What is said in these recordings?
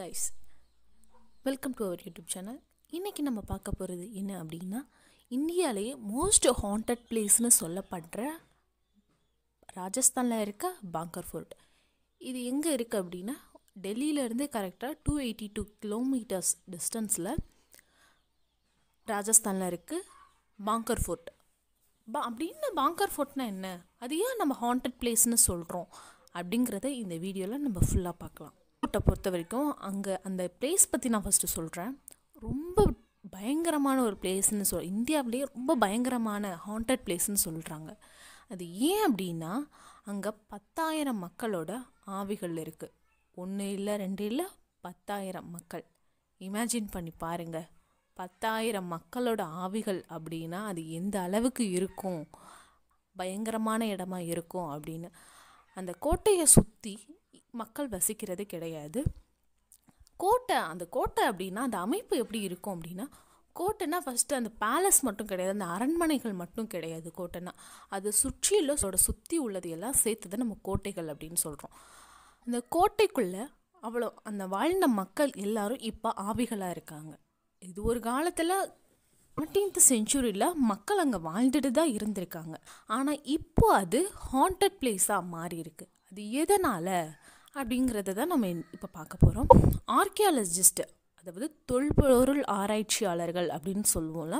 guys welcome to our YouTube channel இன்றைக்கி நம்ம பார்க்க போகிறது என்ன அப்படின்னா இந்தியாவிலேயே மோஸ்ட் ஹாண்டட் பிளேஸ்னு சொல்லப்படுற ராஜஸ்தானில் இருக்க பாங்கர் ஃபோர்ட் இது எங்கே இருக்குது அப்படின்னா டெல்லியிலேருந்து கரெக்டாக டூ எயிட்டி டூ கிலோமீட்டர்ஸ் டிஸ்டன்ஸில் ராஜஸ்தானில் இருக்குது பாங்கர் ஃபோர்ட் பா அப்படின்னு பாங்கர் ஃபோர்ட்னால் என்ன அது ஏன் நம்ம ஹாண்டட் பிளேஸ்னு சொல்கிறோம் அப்படிங்கிறத இந்த வீடியோவில் நம்ம ஃபுல்லாக பார்க்கலாம் கோட்டை பொறுத்த வரைக்கும் அங்கே அந்த பிளேஸ் பற்றி நான் ஃபஸ்ட்டு சொல்கிறேன் ரொம்ப பயங்கரமான ஒரு பிளேஸ்ன்னு சொல் இந்தியாவிலேயே ரொம்ப பயங்கரமான ஹாண்டட் பிளேஸ்ன்னு சொல்கிறாங்க அது ஏன் அப்படின்னா அங்கே பத்தாயிரம் மக்களோட ஆவிகள் இருக்குது ஒன்று இல்லை ரெண்டு இல்லை பத்தாயிரம் மக்கள் இமேஜின் பண்ணி பாருங்கள் பத்தாயிரம் மக்களோட ஆவிகள் அப்படின்னா அது எந்த அளவுக்கு இருக்கும் பயங்கரமான இடமா இருக்கும் அப்படின்னு அந்த கோட்டையை சுற்றி மக்கள் வசிக்கிறது கிடையாது கோட்டை அந்த கோட்டை அப்படின்னா அந்த அமைப்பு எப்படி இருக்கும் அப்படின்னா கோட்டைனா ஃபஸ்ட்டு அந்த பேலஸ் மட்டும் கிடையாது அந்த அரண்மனைகள் மட்டும் கிடையாது கோட்டைனா அது சுற்றியில் சுற்றி உள்ளது எல்லாம் சேர்த்து தான் நம்ம கோட்டைகள் அப்படின்னு சொல்கிறோம் அந்த கோட்டைக்குள்ளே அவ்வளோ அந்த வாழ்ந்த மக்கள் எல்லாரும் இப்போ ஆவிகளாக இருக்காங்க இது ஒரு காலத்தில் செவன்டீன்த் செஞ்சுரியில் மக்கள் அங்கே வாழ்ந்துட்டு தான் இருந்திருக்காங்க ஆனால் இப்போ அது ஹாண்டட் பிளேஸாக மாறி இருக்குது அது எதனால் அப்படிங்கிறத தான் நம்ம இப்போ பார்க்க போகிறோம் ஆர்கியாலஜிஸ்ட் அதாவது தொல்பொருள் ஆராய்ச்சியாளர்கள் அப்படின்னு சொல்லுவோம்ல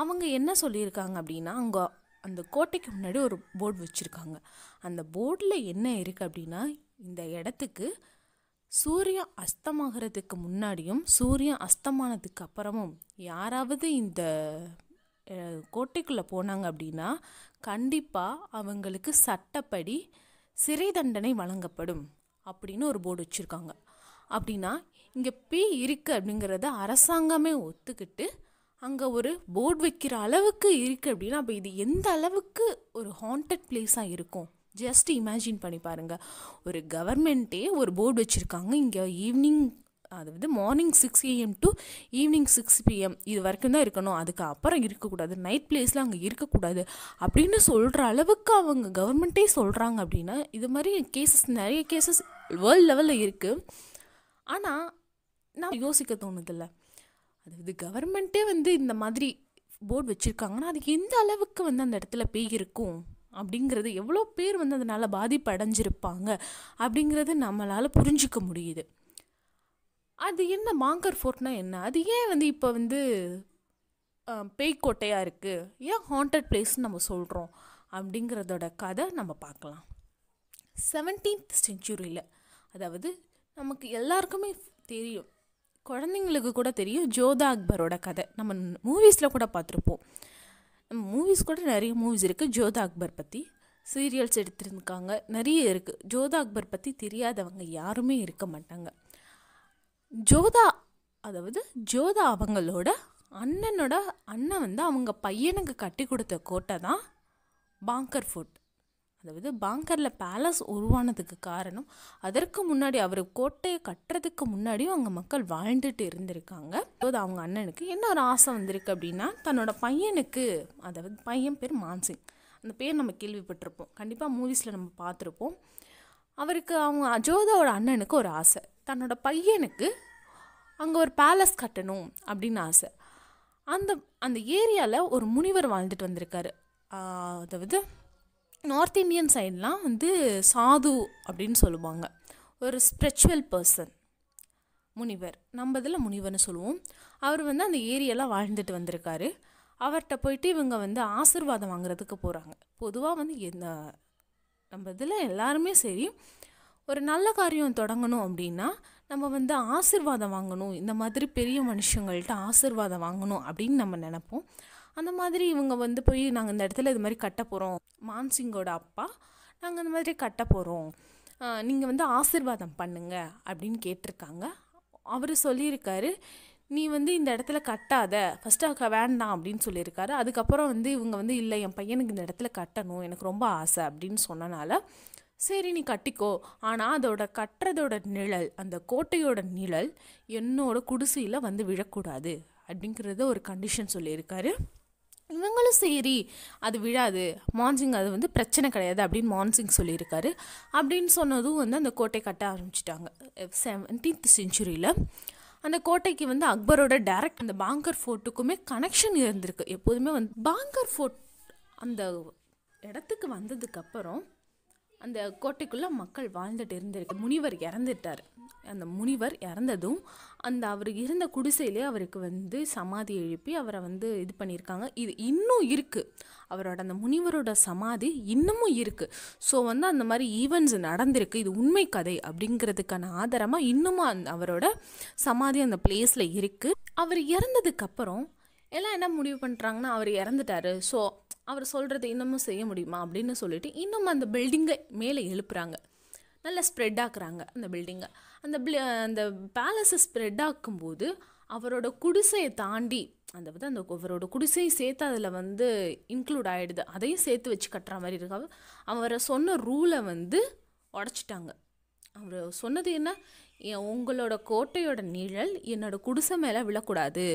அவங்க என்ன சொல்லியிருக்காங்க அப்படின்னா அங்கே அந்த கோட்டைக்கு முன்னாடி ஒரு போர்டு வச்சுருக்காங்க அந்த போர்டில் என்ன இருக்குது அப்படின்னா இந்த இடத்துக்கு சூரியன் அஸ்தமாகிறதுக்கு முன்னாடியும் சூரியன் அஸ்தமானதுக்கு அப்புறமும் யாராவது இந்த கோட்டைக்குள்ளே போனாங்க அப்படின்னா கண்டிப்பாக அவங்களுக்கு சட்டப்படி சிறை தண்டனை வழங்கப்படும் அப்படின்னு ஒரு போர்டு வச்சுருக்காங்க அப்படின்னா இங்கே பி இருக்குது அப்படிங்கிறத அரசாங்கமே ஒத்துக்கிட்டு அங்கே ஒரு போர்டு வைக்கிற அளவுக்கு இருக்குது அப்படின்னா அப்போ இது எந்த அளவுக்கு ஒரு ஹாண்டட் பிளேஸாக இருக்கும் ஜஸ்ட் இமேஜின் பண்ணி பாருங்கள் ஒரு கவர்மெண்ட்டே ஒரு போர்டு வச்சுருக்காங்க இங்கே ஈவினிங் அதாவது morning six AM to evening six PM இது வரைக்கும் தான் இருக்கணும் அதுக்கு அப்புறம் இருக்கக்கூடாது நைட் பிளேஸில் அங்கே இருக்கக்கூடாது அப்படின்னு சொல்கிற அளவுக்கு அவங்க கவர்மெண்ட்டே சொல்கிறாங்க அப்படின்னா இது மாதிரி கேசஸ் நிறைய கேசஸ் வேர்ல்ட் லெவலில் இருக்குது ஆனால் நான் யோசிக்க தோணுதில்ல அதாவது கவர்மெண்ட்டே வந்து இந்த மாதிரி போர்டு வச்சுருக்காங்கன்னா அது எந்த அளவுக்கு வந்து அந்த இடத்துல பேய் இருக்கும் அப்படிங்கிறது எவ்வளோ பேர் வந்து அதனால் பாதிப்பு அடைஞ்சிருப்பாங்க அப்படிங்கிறது நம்மளால் புரிஞ்சிக்க முடியுது அது என்ன மாங்கர் ஃபோர்ட்னா என்ன அது ஏன் வந்து இப்போ வந்து பேய்க்கோட்டையாக இருக்குது ஏன் ஹாண்டட் பிளேஸ்ன்னு நம்ம சொல்கிறோம் அப்படிங்கிறதோட கதை நம்ம பார்க்கலாம் செவன்டீன்த் செஞ்சுரியில் அதாவது நமக்கு எல்லாருக்குமே தெரியும் குழந்தைங்களுக்கு கூட தெரியும் ஜோதா அக்பரோட கதை நம்ம மூவிஸில் கூட பார்த்துருப்போம் நம்ம மூவிஸ் கூட நிறைய மூவிஸ் இருக்குது ஜோதா அக்பர் பற்றி சீரியல்ஸ் எடுத்துருந்துருக்காங்க நிறைய இருக்குது ஜோதா அக்பர் பற்றி தெரியாதவங்க யாருமே இருக்க மாட்டாங்க ஜோதா அதாவது ஜோதா அவங்களோட அண்ணனோட அண்ணன் வந்து அவங்க பையனுக்கு கட்டி கொடுத்த கோட்டை தான் பாங்கர் ஃபோர்ட் அதாவது பாங்கரில் பேலஸ் உருவானதுக்கு காரணம் அதற்கு முன்னாடி அவர் கோட்டையை கட்டுறதுக்கு முன்னாடியும் அங்கே மக்கள் வாழ்ந்துட்டு இருந்திருக்காங்க அதாவது அவங்க அண்ணனுக்கு என்ன ஒரு ஆசை வந்திருக்கு அப்படின்னா தன்னோட பையனுக்கு அதாவது பையன் பேர் மான்சிங் அந்த பேர் நம்ம கேள்விப்பட்டிருப்போம் கண்டிப்பாக மூவிஸில் நம்ம பார்த்துருப்போம் அவருக்கு அவங்க அஜோதாவோட அண்ணனுக்கு ஒரு ஆசை தன்னோட பையனுக்கு அங்கே ஒரு பேலஸ் கட்டணும் அப்படின்னு ஆசை அந்த அந்த ஏரியாவில் ஒரு முனிவர் வாழ்ந்துட்டு வந்திருக்காரு அதாவது நார்த் இந்தியன் சைட்லாம் வந்து சாது அப்படின்னு சொல்லுவாங்க ஒரு ஸ்பிரிச்சுவல் பர்சன் முனிவர் நம்ம இதில் முனிவர்னு சொல்லுவோம் அவர் வந்து அந்த ஏரியெல்லாம் வாழ்ந்துட்டு வந்திருக்காரு அவர்கிட்ட போயிட்டு இவங்க வந்து ஆசிர்வாதம் வாங்குறதுக்கு போகிறாங்க பொதுவாக வந்து எந்த நம்ம இதில் எல்லாருமே சரி ஒரு நல்ல காரியம் தொடங்கணும் அப்படின்னா நம்ம வந்து ஆசிர்வாதம் வாங்கணும் இந்த மாதிரி பெரிய மனுஷங்கள்ட்ட ஆசிர்வாதம் வாங்கணும் அப்படின்னு நம்ம நினப்போம் அந்த மாதிரி இவங்க வந்து போய் நாங்கள் இந்த இடத்துல இது மாதிரி கட்ட போகிறோம் மான்சிங்கோட அப்பா நாங்கள் இந்த மாதிரி கட்ட போகிறோம் நீங்கள் வந்து ஆசிர்வாதம் பண்ணுங்க அப்படின்னு கேட்டிருக்காங்க அவர் சொல்லியிருக்காரு நீ வந்து இந்த இடத்துல கட்டாத ஃபஸ்ட்டு அக்கா வேண்டாம் அப்படின்னு சொல்லியிருக்காரு அதுக்கப்புறம் வந்து இவங்க வந்து இல்லை என் பையனுக்கு இந்த இடத்துல கட்டணும் எனக்கு ரொம்ப ஆசை அப்படின்னு சொன்னனால சரி நீ கட்டிக்கோ ஆனால் அதோட கட்டுறதோட நிழல் அந்த கோட்டையோட நிழல் என்னோட குடிசையில் வந்து விழக்கூடாது அப்படிங்கிறத ஒரு கண்டிஷன் சொல்லியிருக்காரு இவங்களும் சரி அது விழாது மான்சிங் அது வந்து பிரச்சனை கிடையாது அப்படின்னு மான்சிங் சொல்லியிருக்காரு அப்படின்னு சொன்னதும் வந்து அந்த கோட்டை கட்ட ஆரம்பிச்சிட்டாங்க செவன்டீன்த் செஞ்சுரியில் அந்த கோட்டைக்கு வந்து அக்பரோட டேரக்ட் அந்த பாங்கர் ஃபோர்ட்டுக்குமே கனெக்ஷன் இருந்திருக்கு எப்போதுமே வந்து பாங்கர் ஃபோர்ட் அந்த இடத்துக்கு வந்ததுக்கப்புறம் அந்த கோட்டைக்குள்ளே மக்கள் வாழ்ந்துட்டு இருந்திருக்கு முனிவர் இறந்துட்டார் அந்த முனிவர் இறந்ததும் அந்த அவர் இருந்த குடிசையிலே அவருக்கு வந்து சமாதி எழுப்பி அவரை வந்து இது பண்ணியிருக்காங்க இது இன்னும் இருக்குது அவரோட அந்த முனிவரோட சமாதி இன்னமும் இருக்குது ஸோ வந்து அந்த மாதிரி ஈவெண்ட்ஸ் நடந்திருக்கு இது உண்மை கதை அப்படிங்கிறதுக்கான ஆதாரமாக இன்னமும் அந்த அவரோட சமாதி அந்த பிளேஸில் இருக்குது அவர் இறந்ததுக்கப்புறம் எல்லாம் என்ன முடிவு பண்ணுறாங்கன்னா அவர் இறந்துட்டாரு ஸோ அவர் சொல்கிறத இன்னமும் செய்ய முடியுமா அப்படின்னு சொல்லிவிட்டு இன்னும் அந்த பில்டிங்கை மேலே எழுப்புறாங்க நல்லா ஸ்ப்ரெட் ஆக்குறாங்க அந்த பில்டிங்கை அந்த அந்த பேலஸை ஸ்ப்ரெட் ஆக்கும்போது அவரோட குடிசையை தாண்டி அந்த வந்து அந்த அவரோட குடிசையை சேர்த்து அதில் வந்து இன்க்ளூட் ஆகிடுது அதையும் சேர்த்து வச்சு கட்டுற மாதிரி இருக்காது அவரை சொன்ன ரூலை வந்து உடச்சிட்டாங்க அவர் சொன்னது என்ன உங்களோட கோட்டையோட நிழல் என்னோடய குடிசை மேலே விழக்கூடாது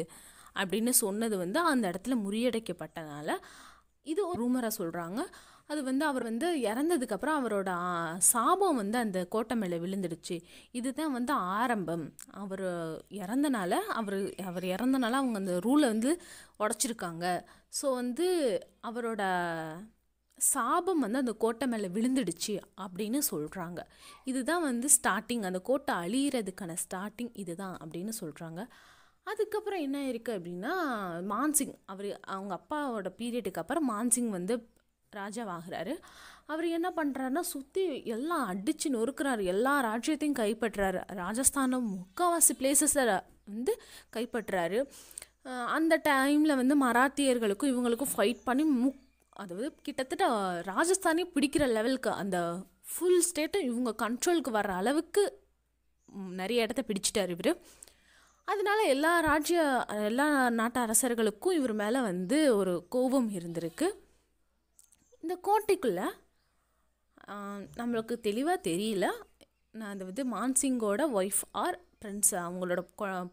அப்படின்னு சொன்னது வந்து அந்த இடத்துல முறியடைக்கப்பட்டனால இது ஒரு ரூமராக சொல்கிறாங்க அது வந்து அவர் வந்து இறந்ததுக்கப்புறம் அவரோட சாபம் வந்து அந்த கோட்டை மேலே விழுந்துடுச்சு இதுதான் வந்து ஆரம்பம் அவர் இறந்தனால அவர் அவர் இறந்தனால அவங்க அந்த ரூலை வந்து உடச்சிருக்காங்க ஸோ வந்து அவரோட சாபம் வந்து அந்த கோட்டை மேலே விழுந்துடுச்சு அப்படின்னு சொல்கிறாங்க இதுதான் வந்து ஸ்டார்டிங் அந்த கோட்டை அழியிறதுக்கான ஸ்டார்டிங் இதுதான் அப்படின்னு சொல்கிறாங்க அதுக்கப்புறம் என்ன இருக்குது அப்படின்னா மான்சிங் அவர் அவங்க அப்பாவோட பீரியடுக்கு அப்புறம் மான்சிங் வந்து ராஜாவாகிறாரு அவர் என்ன பண்ணுறாருன்னா சுற்றி எல்லாம் அடித்து நொறுக்கிறாரு எல்லா ராஜ்யத்தையும் கைப்பற்றுறாரு ராஜஸ்தானை முக்கால்வாசி பிளேசஸை வந்து கைப்பற்றுறாரு அந்த டைமில் வந்து மராத்தியர்களுக்கும் இவங்களுக்கும் ஃபைட் பண்ணி முக் அதாவது கிட்டத்தட்ட ராஜஸ்தானே பிடிக்கிற லெவலுக்கு அந்த ஃபுல் ஸ்டேட்டை இவங்க கண்ட்ரோலுக்கு வர அளவுக்கு நிறைய இடத்த பிடிச்சிட்டார் இவர் அதனால எல்லா ராஜ்ய எல்லா நாட்டு அரசர்களுக்கும் இவர் மேலே வந்து ஒரு கோபம் இருந்திருக்கு இந்த கோட்டைக்குள்ளே நம்மளுக்கு தெளிவாக தெரியல நான் அது வந்து மான்சிங்கோட ஒய்ஃப் ஆர் ஃப்ரெண்ட்ஸ் அவங்களோட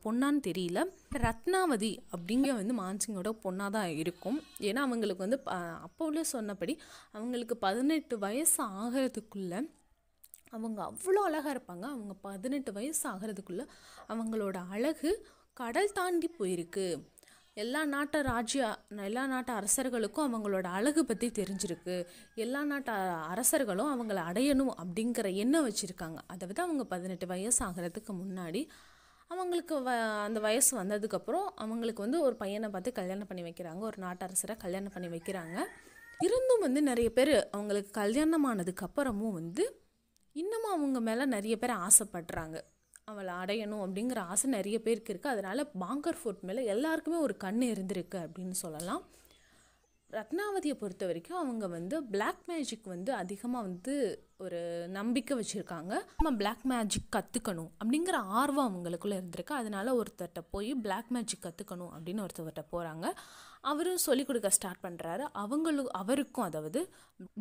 பொண்ணான்னு தெரியல ரத்னாவதி அப்படிங்க வந்து மான்சிங்கோட பொண்ணாக தான் இருக்கும் ஏன்னா அவங்களுக்கு வந்து அப்போ உள்ள சொன்னபடி அவங்களுக்கு பதினெட்டு வயசு ஆகிறதுக்குள்ளே அவங்க அவ்வளோ அழகாக இருப்பாங்க அவங்க பதினெட்டு வயசு ஆகிறதுக்குள்ளே அவங்களோட அழகு கடல் தாண்டி போயிருக்கு எல்லா நாட்டு ராஜ்ய எல்லா நாட்டு அரசர்களுக்கும் அவங்களோட அழகு பற்றி தெரிஞ்சிருக்கு எல்லா நாட்டு அரசர்களும் அவங்கள அடையணும் அப்படிங்கிற எண்ணம் வச்சுருக்காங்க அதை விட அவங்க பதினெட்டு வயசு ஆகிறதுக்கு முன்னாடி அவங்களுக்கு வ அந்த வயசு வந்ததுக்கப்புறம் அவங்களுக்கு வந்து ஒரு பையனை பார்த்து கல்யாணம் பண்ணி வைக்கிறாங்க ஒரு நாட்டரசரை கல்யாணம் பண்ணி வைக்கிறாங்க இருந்தும் வந்து நிறைய பேர் அவங்களுக்கு கல்யாணமானதுக்கப்புறமும் வந்து இன்னமும் அவங்க மேலே நிறைய பேர் ஆசைப்படுறாங்க அவளை அடையணும் அப்படிங்கிற ஆசை நிறைய பேருக்கு இருக்குது அதனால் பாங்கர் ஃபோர்ட் மேலே எல்லாருக்குமே ஒரு கண் இருந்திருக்கு அப்படின்னு சொல்லலாம் ரத்னாவதியை பொறுத்த வரைக்கும் அவங்க வந்து பிளாக் மேஜிக் வந்து அதிகமாக வந்து ஒரு நம்பிக்கை வச்சுருக்காங்க நம்ம பிளாக் மேஜிக் கற்றுக்கணும் அப்படிங்கிற ஆர்வம் அவங்களுக்குள்ளே இருந்திருக்கு அதனால் ஒருத்தர்கிட்ட போய் பிளாக் மேஜிக் கற்றுக்கணும் அப்படின்னு ஒருத்தவர்கிட்ட போகிறாங்க அவரும் சொல்லிக் கொடுக்க ஸ்டார்ட் பண்ணுறாரு அவங்களும் அவருக்கும் அதாவது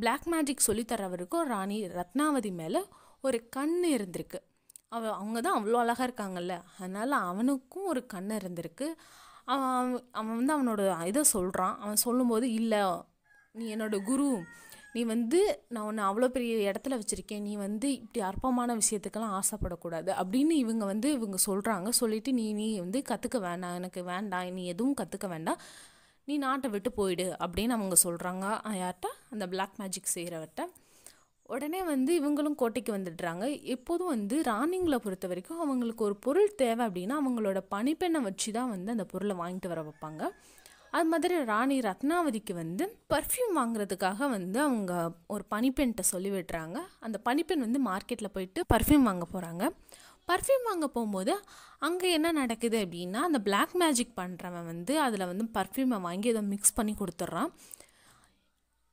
பிளாக் மேஜிக் சொல்லித்தரவருக்கும் ராணி ரத்னாவதி மேலே ஒரு கண் இருந்திருக்கு அவ அவங்க தான் அவ்வளோ அழகாக இருக்காங்கல்ல அதனால் அவனுக்கும் ஒரு கண் இருந்திருக்கு அவன் அவன் வந்து அவனோட இதை சொல்கிறான் அவன் சொல்லும்போது இல்லை நீ என்னோடய குரு நீ வந்து நான் உன்னை அவ்வளோ பெரிய இடத்துல வச்சுருக்கேன் நீ வந்து இப்படி அற்பமான விஷயத்துக்கெல்லாம் ஆசைப்படக்கூடாது அப்படின்னு இவங்க வந்து இவங்க சொல்கிறாங்க சொல்லிவிட்டு நீ நீ வந்து கற்றுக்க வேண்டாம் எனக்கு வேண்டாம் நீ எதுவும் கற்றுக்க வேண்டாம் நீ நாட்டை விட்டு போயிடு அப்படின்னு அவங்க சொல்கிறாங்க யார்கிட்ட அந்த பிளாக் மேஜிக் செய்கிறவர்கிட்ட உடனே வந்து இவங்களும் கோட்டைக்கு வந்துடுறாங்க எப்போதும் வந்து ராணிங்களை பொறுத்த வரைக்கும் அவங்களுக்கு ஒரு பொருள் தேவை அப்படின்னா அவங்களோட பனிப்பெண்ணை வச்சு தான் வந்து அந்த பொருளை வாங்கிட்டு வர வைப்பாங்க அது மாதிரி ராணி ரத்னாவதிக்கு வந்து பர்ஃப்யூம் வாங்குறதுக்காக வந்து அவங்க ஒரு பனிப்பெண்ட்டை சொல்லி விடுறாங்க அந்த பனிப்பெண் வந்து மார்க்கெட்டில் போயிட்டு பர்ஃப்யூம் வாங்க போகிறாங்க பர்ஃப்யூம் வாங்க போகும்போது அங்கே என்ன நடக்குது அப்படின்னா அந்த பிளாக் மேஜிக் பண்ணுறவன் வந்து அதில் வந்து பர்ஃப்யூமை வாங்கி அதை மிக்ஸ் பண்ணி கொடுத்துட்றான்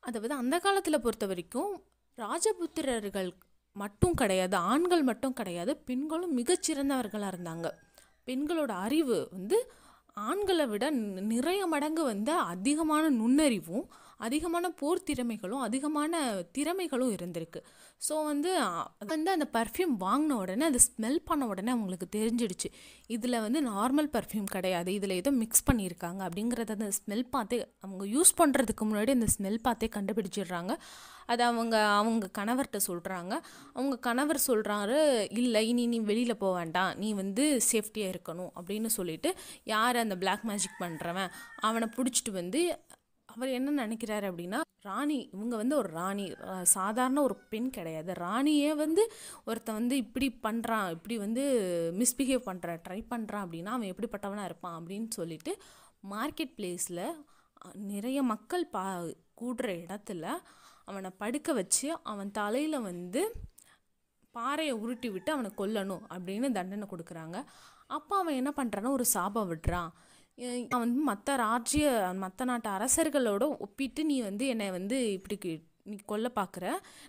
அதாவது அந்த காலத்தில் பொறுத்த வரைக்கும் ராஜபுத்திரர்கள் மட்டும் கிடையாது ஆண்கள் மட்டும் கிடையாது பெண்களும் மிகச்சிறந்தவர்களாக இருந்தாங்க பெண்களோட அறிவு வந்து ஆண்களை விட நிறைய மடங்கு வந்து அதிகமான நுண்ணறிவும் அதிகமான போர் திறமைகளும் அதிகமான திறமைகளும் இருந்திருக்கு ஸோ வந்து வந்து அந்த பர்ஃப்யூம் வாங்கின உடனே அது ஸ்மெல் பண்ண உடனே அவங்களுக்கு தெரிஞ்சிடுச்சு இதில் வந்து நார்மல் பர்ஃப்யூம் கிடையாது இதில் ஏதோ மிக்ஸ் பண்ணியிருக்காங்க அப்படிங்கிறத அந்த ஸ்மெல் பார்த்தே அவங்க யூஸ் பண்ணுறதுக்கு முன்னாடி அந்த ஸ்மெல் பார்த்தே கண்டுபிடிச்சிடுறாங்க அதை அவங்க அவங்க கணவர்கிட்ட சொல்கிறாங்க அவங்க கணவர் சொல்கிறாரு இல்லை இனி நீ வெளியில் போக வேண்டாம் நீ வந்து சேஃப்டியாக இருக்கணும் அப்படின்னு சொல்லிட்டு யார் அந்த பிளாக் மேஜிக் பண்ணுறவன் அவனை பிடிச்சிட்டு வந்து அவர் என்ன நினைக்கிறாரு அப்படின்னா ராணி இவங்க வந்து ஒரு ராணி சாதாரண ஒரு பெண் கிடையாது ராணியே வந்து ஒருத்தன் வந்து இப்படி பண்ணுறான் இப்படி வந்து மிஸ்பிஹேவ் பண்ணுறான் ட்ரை பண்ணுறான் அப்படின்னா அவன் எப்படிப்பட்டவனாக இருப்பான் அப்படின்னு சொல்லிட்டு மார்க்கெட் பிளேஸில் நிறைய மக்கள் பா கூடுற இடத்துல அவனை படுக்க வச்சு அவன் தலையில் வந்து பாறையை உருட்டி விட்டு அவனை கொல்லணும் அப்படின்னு தண்டனை கொடுக்குறாங்க அப்போ அவன் என்ன பண்ணுறான்னா ஒரு சாபம் விடுறான் நான் வந்து மற்ற ராஜ்ய மற்ற நாட்டு அரசர்களோட ஒப்பிட்டு நீ வந்து என்னை வந்து இப்படி நீ கொல்ல பார்க்குற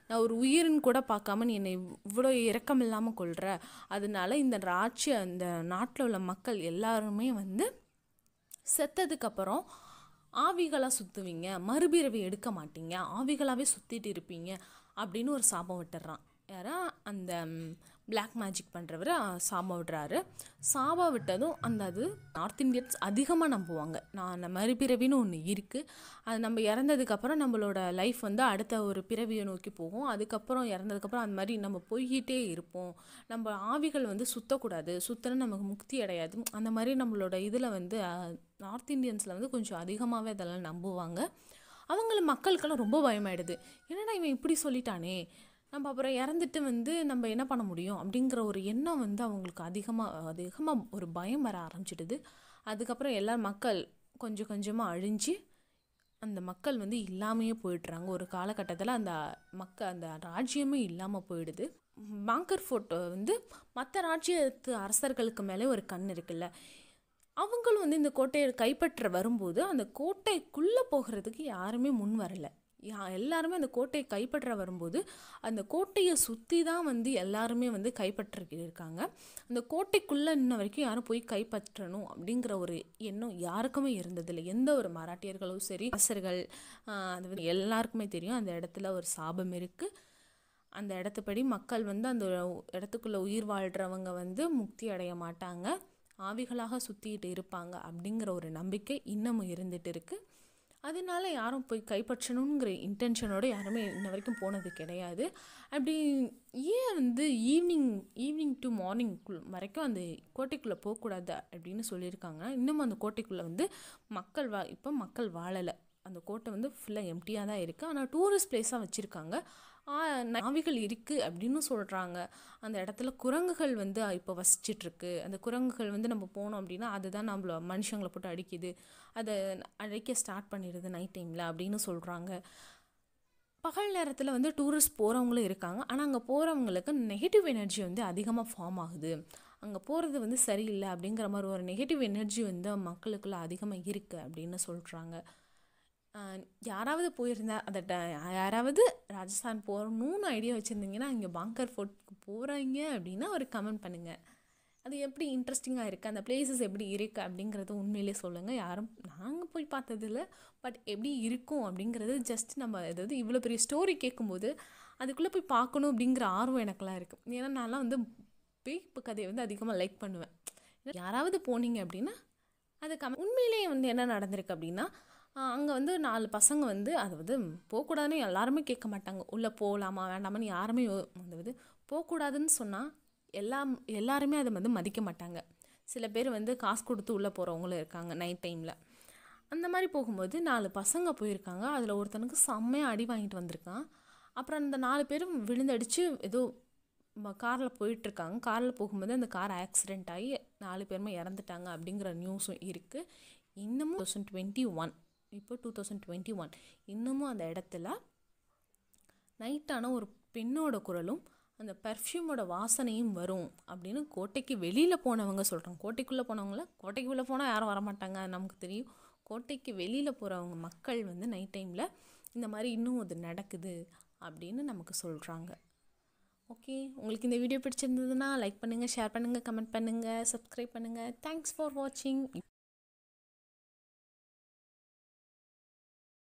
நான் ஒரு உயிரின் கூட பார்க்காம நீ என்னை இவ்வளோ இரக்கம் இல்லாமல் கொள்கிற அதனால இந்த ராஜ்ய அந்த நாட்டில் உள்ள மக்கள் எல்லாருமே வந்து செத்ததுக்கப்புறம் ஆவிகளாக சுற்றுவீங்க மறுபிறவி எடுக்க மாட்டீங்க ஆவிகளாகவே சுற்றிட்டு இருப்பீங்க அப்படின்னு ஒரு சாபம் விட்டுறான் யாரா அந்த பிளாக் மேஜிக் பண்ணுறவர் சாபா விடுறாரு சாபா விட்டதும் அந்த அது நார்த் இந்தியன்ஸ் அதிகமாக நம்புவாங்க நான் அந்த மறுபிறவின்னு ஒன்று இருக்குது அது நம்ம இறந்ததுக்கப்புறம் நம்மளோட லைஃப் வந்து அடுத்த ஒரு பிறவியை நோக்கி போகும் அதுக்கப்புறம் இறந்ததுக்கப்புறம் அந்த மாதிரி நம்ம போய்கிட்டே இருப்போம் நம்ம ஆவிகள் வந்து சுற்றக்கூடாது சுத்தன நமக்கு முக்தி அடையாது அந்த மாதிரி நம்மளோட இதில் வந்து நார்த் இந்தியன்ஸில் வந்து கொஞ்சம் அதிகமாகவே அதெல்லாம் நம்புவாங்க அவங்கள மக்களுக்கெல்லாம் ரொம்ப பயமாயிடுது என்னடா இவன் இப்படி சொல்லிட்டானே நம்ம அப்புறம் இறந்துட்டு வந்து நம்ம என்ன பண்ண முடியும் அப்படிங்கிற ஒரு எண்ணம் வந்து அவங்களுக்கு அதிகமாக அதிகமாக ஒரு பயம் வர ஆரம்பிச்சிடுது அதுக்கப்புறம் எல்லா மக்கள் கொஞ்சம் கொஞ்சமாக அழிஞ்சு அந்த மக்கள் வந்து இல்லாமையே போயிடுறாங்க ஒரு காலகட்டத்தில் அந்த மக்கள் அந்த ராஜ்யமே இல்லாமல் போயிடுது பாங்கர் ஃபோட்டோ வந்து மற்ற ராஜ்யத்து அரசர்களுக்கு மேலே ஒரு கண் இருக்குல்ல அவங்களும் வந்து இந்த கோட்டையை கைப்பற்ற வரும்போது அந்த கோட்டைக்குள்ளே போகிறதுக்கு யாருமே முன் வரலை எல்லாருமே அந்த கோட்டையை கைப்பற்ற வரும்போது அந்த கோட்டையை சுற்றி தான் வந்து எல்லாருமே வந்து கைப்பற்றிருக்காங்க அந்த கோட்டைக்குள்ளே இன்ன வரைக்கும் யாரும் போய் கைப்பற்றணும் அப்படிங்கிற ஒரு எண்ணம் யாருக்குமே இருந்ததில்லை எந்த ஒரு மராட்டியர்களும் சரி அரசர்கள் அது எல்லாருக்குமே தெரியும் அந்த இடத்துல ஒரு சாபம் இருக்குது அந்த இடத்துப்படி மக்கள் வந்து அந்த இடத்துக்குள்ளே உயிர் வாழ்கிறவங்க வந்து முக்தி அடைய மாட்டாங்க ஆவிகளாக சுற்றிக்கிட்டு இருப்பாங்க அப்படிங்கிற ஒரு நம்பிக்கை இன்னமும் இருந்துகிட்டு இருக்குது அதனால யாரும் போய் கைப்பற்றணுங்கிற இன்டென்ஷனோடு யாருமே இன்ன வரைக்கும் போனது கிடையாது அப்படி ஏன் வந்து ஈவினிங் ஈவினிங் டு மார்னிங் வரைக்கும் அந்த கோட்டைக்குள்ளே போகக்கூடாது அப்படின்னு சொல்லியிருக்காங்க இன்னும் அந்த கோட்டைக்குள்ளே வந்து மக்கள் வா இப்போ மக்கள் வாழலை அந்த கோட்டை வந்து ஃபுல்லாக எம்டியாக தான் இருக்குது ஆனால் டூரிஸ்ட் பிளேஸாக வச்சுருக்காங்க நாவிகள் இருக்குது அப்படின்னு சொல்கிறாங்க அந்த இடத்துல குரங்குகள் வந்து இப்போ வசிச்சிட்ருக்கு அந்த குரங்குகள் வந்து நம்ம போனோம் அப்படின்னா அதுதான் நம்மள மனுஷங்களை போட்டு அடிக்குது அதை அழைக்க ஸ்டார்ட் பண்ணிடுது நைட் டைமில் அப்படின்னு சொல்கிறாங்க பகல் நேரத்தில் வந்து டூரிஸ்ட் போகிறவங்களும் இருக்காங்க ஆனால் அங்கே போகிறவங்களுக்கு நெகட்டிவ் எனர்ஜி வந்து அதிகமாக ஃபார்ம் ஆகுது அங்கே போகிறது வந்து சரியில்லை அப்படிங்கிற மாதிரி ஒரு நெகட்டிவ் எனர்ஜி வந்து மக்களுக்குள்ளே அதிகமாக இருக்குது அப்படின்னு சொல்கிறாங்க யாராவது போயிருந்தா அந்த யாராவது ராஜஸ்தான் போகணும்னு ஐடியா வச்சுருந்தீங்கன்னா இங்கே பாங்கர் ஃபோர்ட்டுக்கு போகிறீங்க அப்படின்னா ஒரு கமெண்ட் பண்ணுங்கள் அது எப்படி இன்ட்ரெஸ்டிங்காக இருக்குது அந்த பிளேசஸ் எப்படி இருக்குது அப்படிங்கிறத உண்மையிலே சொல்லுங்கள் யாரும் நாங்கள் போய் பார்த்ததில்ல பட் எப்படி இருக்கும் அப்படிங்கிறது ஜஸ்ட் நம்ம அதாவது இவ்வளோ பெரிய ஸ்டோரி கேட்கும்போது அதுக்குள்ளே போய் பார்க்கணும் அப்படிங்கிற ஆர்வம் எனக்குலாம் இருக்குது ஏன்னா நான்லாம் வந்து பேய்ப்பு கதையை வந்து அதிகமாக லைக் பண்ணுவேன் யாராவது போனீங்க அப்படின்னா அது கம் உண்மையிலேயே வந்து என்ன நடந்திருக்கு அப்படின்னா அங்கே வந்து நாலு பசங்க வந்து அது வந்து போகக்கூடாதுன்னு எல்லாருமே கேட்க மாட்டாங்க உள்ளே போகலாமா வேண்டாமான்னு யாருமே வந்து போகக்கூடாதுன்னு சொன்னால் எல்லாம் எல்லாருமே அதை வந்து மதிக்க மாட்டாங்க சில பேர் வந்து காசு கொடுத்து உள்ளே போகிறவங்களும் இருக்காங்க நைட் டைமில் அந்த மாதிரி போகும்போது நாலு பசங்க போயிருக்காங்க அதில் ஒருத்தனுக்கு செம்மையாக அடி வாங்கிட்டு வந்திருக்கான் அப்புறம் அந்த நாலு பேரும் விழுந்தடிச்சு ஏதோ காரில் போயிட்டுருக்காங்க காரில் போகும்போது அந்த கார் ஆக்சிடெண்ட் ஆகி நாலு பேருமே இறந்துட்டாங்க அப்படிங்கிற நியூஸும் இருக்குது இன்னமும் தௌசண்ட் டுவெண்ட்டி ஒன் இப்போ டூ தௌசண்ட் டுவெண்ட்டி ஒன் இன்னமும் அந்த இடத்துல நைட்டான ஒரு பெண்ணோட குரலும் அந்த பர்ஃப்யூமோட வாசனையும் வரும் அப்படின்னு கோட்டைக்கு வெளியில் போனவங்க சொல்கிறாங்க கோட்டைக்குள்ளே போனவங்கள கோட்டைக்குள்ளே போனால் யாரும் வரமாட்டாங்க நமக்கு தெரியும் கோட்டைக்கு வெளியில் போகிறவங்க மக்கள் வந்து நைட் டைமில் இந்த மாதிரி இன்னும் அது நடக்குது அப்படின்னு நமக்கு சொல்கிறாங்க ஓகே உங்களுக்கு இந்த வீடியோ பிடிச்சிருந்ததுன்னா லைக் பண்ணுங்கள் ஷேர் பண்ணுங்கள் கமெண்ட் பண்ணுங்கள் சப்ஸ்கிரைப் பண்ணுங்கள் தேங்க்ஸ் ஃபார் வாட்சிங்